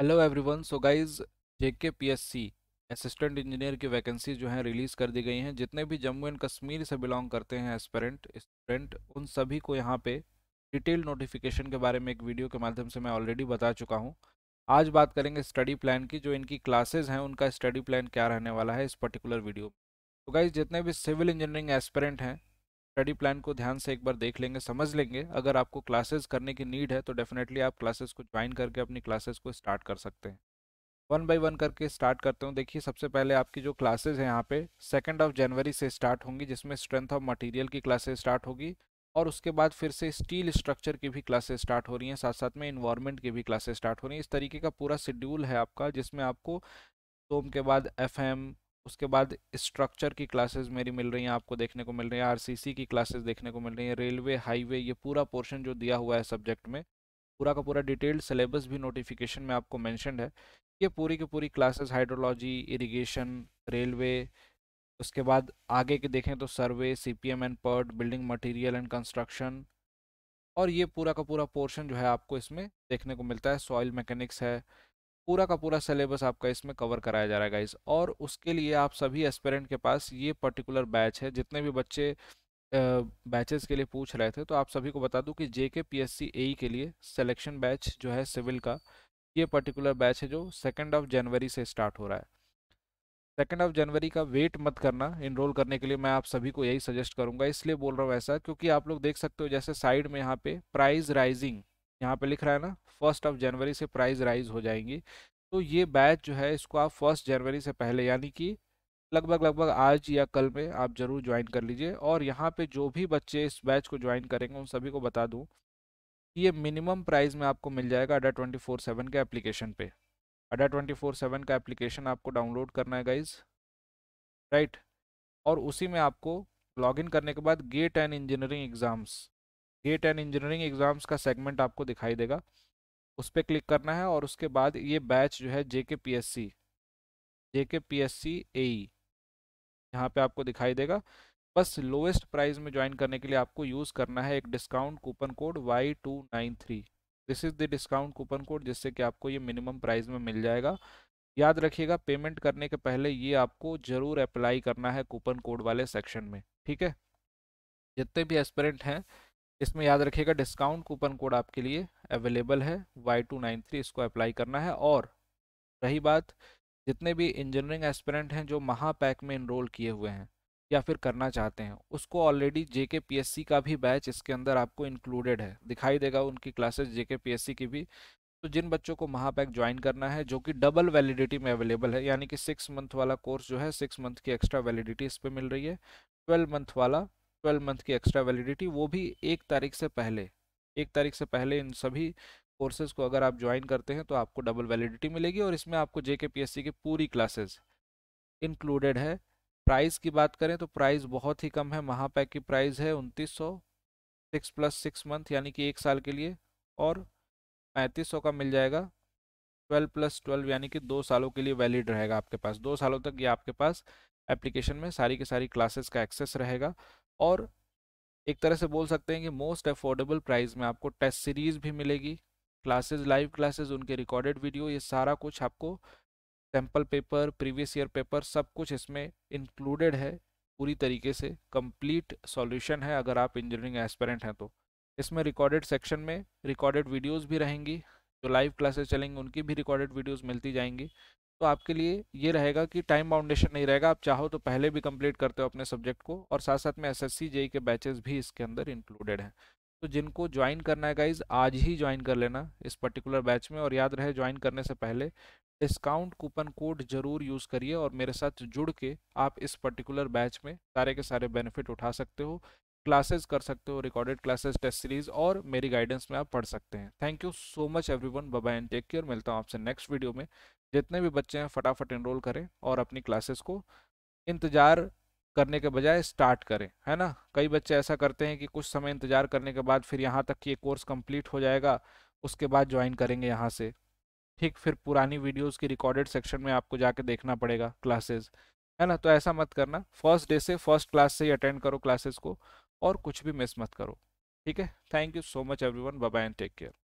hello everyone so guys JK PSC assistant engineer की vacancy जो है रिलीज़ कर दी गई हैं जितने भी जम्मू एंड कश्मीर से बिलोंग करते हैं एस्परेंट स्टूडेंट उन सभी को यहाँ पे डिटेल नोटिफिकेशन के बारे में एक वीडियो के माध्यम से मैं ऑलरेडी बता चुका हूँ आज बात करेंगे स्टडी प्लान की जो इनकी क्लासेज हैं उनका स्टडी प्लान क्या रहने वाला है इस पर्टिकुलर वीडियो में तो गाइज जितने भी सिविल इंजीनियरिंग एस्पेरेंट हैं स्टडी प्लान को ध्यान से एक बार देख लेंगे समझ लेंगे अगर आपको क्लासेस करने की नीड है तो डेफिनेटली आप क्लासेस को ज्वाइन करके अपनी क्लासेस को स्टार्ट कर सकते हैं वन बाय वन करके स्टार्ट करते हूँ देखिए सबसे पहले आपकी जो क्लासेज हैं यहाँ पे सेकेंड ऑफ जनवरी से स्टार्ट होंगी जिसमें स्ट्रेंथ ऑफ मटीरियल की क्लासेज स्टार्ट होगी और उसके बाद फिर से स्टील स्ट्रक्चर की भी क्लासेस स्टार्ट हो रही हैं साथ साथ में इन्वायरमेंट की भी क्लासेस स्टार्ट हो रही हैं इस तरीके का पूरा शेड्यूल है आपका जिसमें आपको सोम के बाद एफ एम उसके बाद स्ट्रक्चर की क्लासेस मेरी मिल रही हैं आपको देखने को मिल रही है आरसीसी की क्लासेस देखने को मिल रही हैं रेलवे हाईवे ये पूरा पोर्शन जो दिया हुआ है सब्जेक्ट में पूरा का पूरा डिटेल्ड सिलेबस भी नोटिफिकेशन में आपको मैंशनड है ये पूरी की पूरी क्लासेस हाइड्रोलॉजी इरीगेशन रेलवे उसके बाद आगे के देखें तो survey C P M and PERT building material and construction और ये पूरा का पूरा पोर्शन जो है आपको इसमें देखने को मिलता है सॉइल मैकेनिक्स है पूरा का पूरा सिलेबस आपका इसमें कवर कराया जा रहा है गाइस और उसके लिए आप सभी एस्पेरेंट के पास ये पर्टिकुलर बैच है जितने भी बच्चे बैचेस के लिए पूछ रहे थे तो आप सभी को बता दूं कि जे के पी एस सी ए के लिए सिलेक्शन बैच जो है सिविल का ये पर्टिकुलर बैच है जो सेकेंड ऑफ जनवरी से स्टार्ट हो रहा है सेकेंड ऑफ जनवरी का वेट मत करना इनरोल करने के लिए मैं आप सभी को यही सजेस्ट करूंगा इसलिए बोल रहा हूँ ऐसा क्योंकि आप लोग देख सकते हो जैसे साइड में यहाँ पे प्राइस राइजिंग यहाँ पे लिख रहा है ना फर्स्ट ऑफ जनवरी से प्राइस राइज हो जाएंगी तो ये बैच जो है इसको आप फर्स्ट जनवरी से पहले यानी कि लगभग लगभग आज या कल में आप ज़रूर ज्वाइन कर लीजिए और यहाँ पे जो भी बच्चे इस बैच को ज्वाइन करेंगे उन सभी को बता दूँ ये मिनिमम प्राइस में आपको मिल जाएगा अडा ट्वेंटी फोर सेवन के एप्लीकेशन पे अडा ट्वेंटी फोर सेवन का एप्लीकेशन आपको डाउनलोड करना है गाइज राइट और उसी में आपको लॉगिन करने के बाद GATE and engineering exams GATE and engineering exams का सेगमेंट आपको दिखाई देगा उस पर क्लिक करना है और उसके बाद ये बैच जो है जे के पी एस सी जे के पी एस सी ए यहाँ पर आपको दिखाई देगा बस लोएस्ट प्राइस में ज्वाइन करने के लिए आपको यूज़ करना है एक discount coupon code Y two nine three this is the discount coupon code जिससे कि आपको ये मिनिमम प्राइस में मिल जाएगा याद रखिएगा पेमेंट करने के पहले ये आपको ज़रूर अप्लाई करना है कूपन कोड वाले सेक्शन में ठीक है जितने भी एस्परेंट हैं इसमें याद रखिएगा डिस्काउंट कूपन कोड आपके लिए अवेलेबल है वाई टू नाइन थ्री इसको अप्लाई करना है और रही बात जितने भी इंजीनियरिंग एस्पिरेंट हैं जो महापैक में इनरोल किए हुए हैं या फिर करना चाहते हैं उसको ऑलरेडी जेके सी का भी बैच इसके अंदर आपको इंक्लूडेड है दिखाई देगा उनकी क्लासेज जेके सी की भी तो जिन बच्चों को महापैक ज्वाइन करना है जो कि डबल वैलिडिटी में अवेलेबल है यानी कि सिक्स मंथ वाला कोर्स जो है सिक्स मंथ की एक्स्ट्रा वैलिडिटी इस पर मिल रही है ट्वेल्व मंथ वाला ट्वेल्व मंथ की एक्स्ट्रा वैलिडिटी वो भी एक तारीख से पहले एक तारीख से पहले इन सभी कोर्सेज को अगर आप ज्वाइन करते हैं तो आपको डबल वैलिडिटी मिलेगी और इसमें आपको जे के की पूरी क्लासेज इंक्लूडेड है प्राइस की बात करें तो प्राइस बहुत ही कम है महापैक की प्राइस है उनतीस सौ सिक्स प्लस सिक्स मंथ यानी कि एक साल के लिए और पैंतीस सौ का मिल जाएगा ट्वेल्व प्लस ट्वेल्व यानी कि दो सालों के लिए वैलिड रहेगा आपके पास दो सालों तक ये आपके पास एप्लीकेशन में सारी के सारी क्लासेस का एक्सेस रहेगा और एक तरह से बोल सकते हैं कि मोस्ट अफोर्डेबल प्राइस में आपको टेस्ट सीरीज भी मिलेगी क्लासेस लाइव क्लासेस उनके रिकॉर्डेड वीडियो ये सारा कुछ आपको sample paper previous year paper सब कुछ इसमें इंक्लूडेड है पूरी तरीके से कंप्लीट सॉल्यूशन है अगर आप इंजीनियरिंग एस्पेरेंट हैं तो इसमें रिकॉर्डेड सेक्शन में रिकॉर्डेड वीडियोज भी रहेंगी जो लाइव क्लासेज चलेंगी उनकी भी रिकॉर्डेड वीडियोज़ मिलती जाएंगी तो आपके लिए ये रहेगा कि टाइम बाउंडेशन नहीं रहेगा आप चाहो तो पहले भी कंप्लीट करते हो अपने सब्जेक्ट को और साथ साथ में एस एस के बैचेस भी इसके अंदर इंक्लूडेड हैं तो जिनको ज्वाइन करना है गाइज आज ही ज्वाइन कर लेना इस पर्टिकुलर बैच में और याद रहे ज्वाइन करने से पहले डिस्काउंट कूपन कोड जरूर यूज़ करिए और मेरे साथ जुड़ के आप इस पर्टिकुलर बैच में सारे के सारे बेनिफिट उठा सकते हो क्लासेस कर सकते हो रिकॉर्डेड क्लासेस टेस्ट सीरीज और मेरी गाइडेंस में आप पढ़ सकते हैं thank you so much everyone bye and take care मिलता हूँ आपसे नेक्स्ट वीडियो में जितने भी बच्चे हैं फटाफट इनरोल करें और अपनी क्लासेस को इंतजार करने के बजाय स्टार्ट करें है ना कई बच्चे ऐसा करते हैं कि कुछ समय इंतजार करने के बाद फिर यहाँ तक कि ये कोर्स कंप्लीट हो जाएगा उसके बाद ज्वाइन करेंगे यहाँ से ठीक फिर पुरानी वीडियोस की रिकॉर्डेड सेक्शन में आपको जाके देखना पड़ेगा क्लासेस है ना तो ऐसा मत करना फर्स्ट डे से फर्स्ट क्लास से ही अटेंड करो क्लासेस को और कुछ भी मिस मत करो ठीक है thank you so much everyone bye and take care